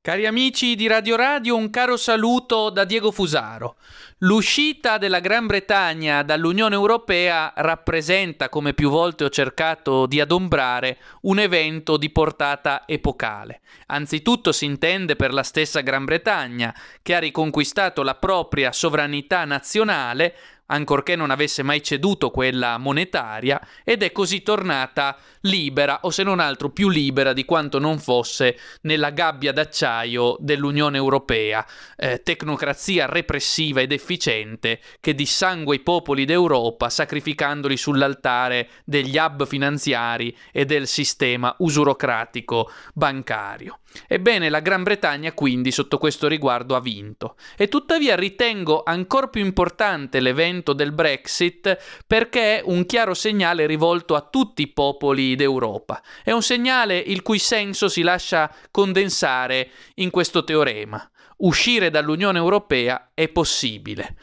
Cari amici di Radio Radio, un caro saluto da Diego Fusaro. L'uscita della Gran Bretagna dall'Unione Europea rappresenta, come più volte ho cercato di adombrare, un evento di portata epocale. Anzitutto si intende per la stessa Gran Bretagna, che ha riconquistato la propria sovranità nazionale ancorché non avesse mai ceduto quella monetaria, ed è così tornata libera, o se non altro più libera di quanto non fosse nella gabbia d'acciaio dell'Unione Europea, eh, tecnocrazia repressiva ed efficiente che dissangua i popoli d'Europa sacrificandoli sull'altare degli hub finanziari e del sistema usurocratico bancario. Ebbene, la Gran Bretagna quindi sotto questo riguardo ha vinto, e tuttavia ritengo ancora più importante l'evento l'evento del Brexit perché è un chiaro segnale rivolto a tutti i popoli d'Europa. È un segnale il cui senso si lascia condensare in questo teorema uscire dall'Unione Europea è possibile.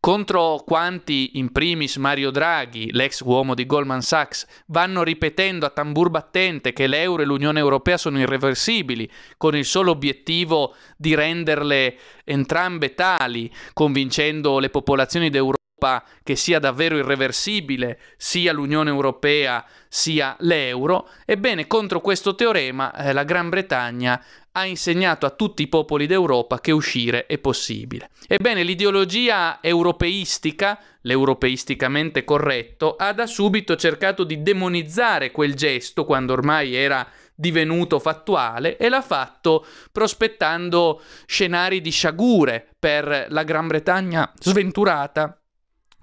Contro quanti, in primis Mario Draghi, l'ex uomo di Goldman Sachs, vanno ripetendo a tambur battente che l'euro e l'Unione Europea sono irreversibili, con il solo obiettivo di renderle entrambe tali, convincendo le popolazioni d'Europa zoppa che sia davvero irreversibile, sia l'Unione Europea sia l'euro, ebbene contro questo teorema eh, la Gran Bretagna ha insegnato a tutti i popoli d'Europa che uscire è possibile. Ebbene, l'ideologia europeistica, l'europeisticamente corretto, ha da subito cercato di demonizzare quel gesto quando ormai era divenuto fattuale e l'ha fatto prospettando scenari di sciagure per la Gran Bretagna sventurata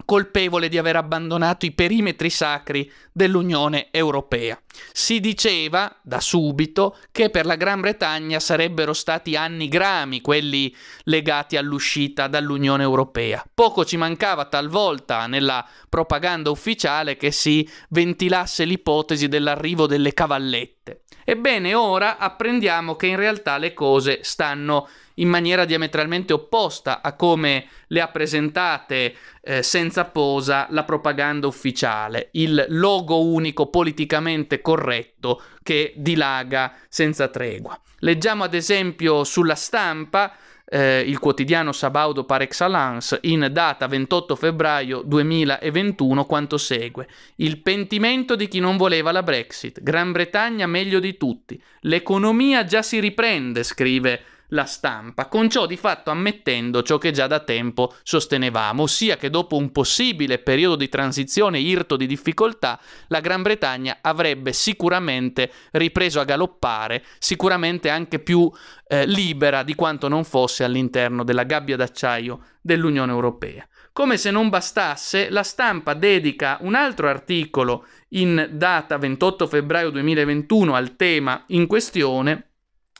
colpevole di aver abbandonato i perimetri sacri dell'Unione Europea. Si diceva da subito che per la Gran Bretagna sarebbero stati anni grami quelli legati all'uscita dall'Unione Europea. Poco ci mancava talvolta nella propaganda ufficiale che si ventilasse l'ipotesi dell'arrivo delle cavallette. Ebbene, ora apprendiamo che in realtà le cose stanno in maniera diametralmente opposta a come le ha presentate eh, senza posa la propaganda ufficiale, il logo unico politicamente corretto che dilaga senza tregua. Leggiamo ad esempio sulla stampa eh, il quotidiano Sabaudo par excellence, in data 28 febbraio 2021, quanto segue. Il pentimento di chi non voleva la Brexit. Gran Bretagna meglio di tutti. L'economia già si riprende, scrive la stampa, con ciò di fatto ammettendo ciò che già da tempo sostenevamo, ossia che dopo un possibile periodo di transizione irto di difficoltà, la Gran Bretagna avrebbe sicuramente ripreso a galoppare, sicuramente anche più eh, libera di quanto non fosse all'interno della gabbia d'acciaio dell'Unione Europea. Come se non bastasse, la stampa dedica un altro articolo in data 28 febbraio 2021 al tema in questione,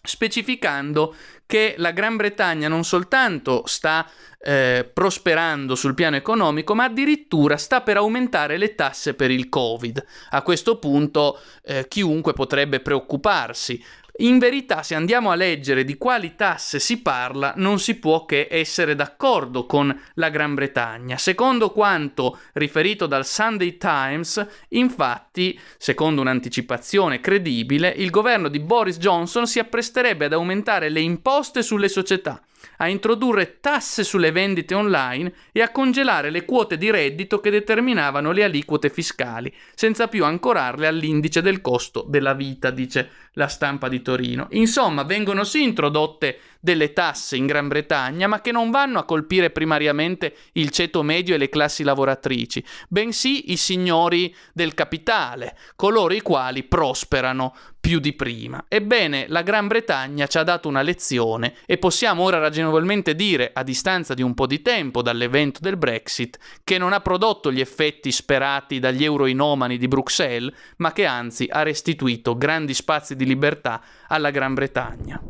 specificando che la Gran Bretagna non soltanto sta eh, prosperando sul piano economico, ma addirittura sta per aumentare le tasse per il Covid. A questo punto eh, chiunque potrebbe preoccuparsi, in verità, se andiamo a leggere di quali tasse si parla, non si può che essere d'accordo con la Gran Bretagna. Secondo quanto riferito dal Sunday Times, infatti, secondo un'anticipazione credibile, il governo di Boris Johnson si appresterebbe ad aumentare le imposte sulle società, a introdurre tasse sulle vendite online e a congelare le quote di reddito che determinavano le aliquote fiscali, senza più ancorarle all'indice del costo della vita, dice la stampa di Torino. Insomma, vengono sì introdotte delle tasse in Gran Bretagna, ma che non vanno a colpire primariamente il ceto medio e le classi lavoratrici, bensì i signori del capitale, coloro i quali prosperano più di prima. Ebbene, la Gran Bretagna ci ha dato una lezione e possiamo ora ragionevolmente dire, a distanza di un po' di tempo dall'evento del Brexit, che non ha prodotto gli effetti sperati dagli euroinomani di Bruxelles, ma che anzi ha restituito grandi spazi di di libertà alla Gran Bretagna.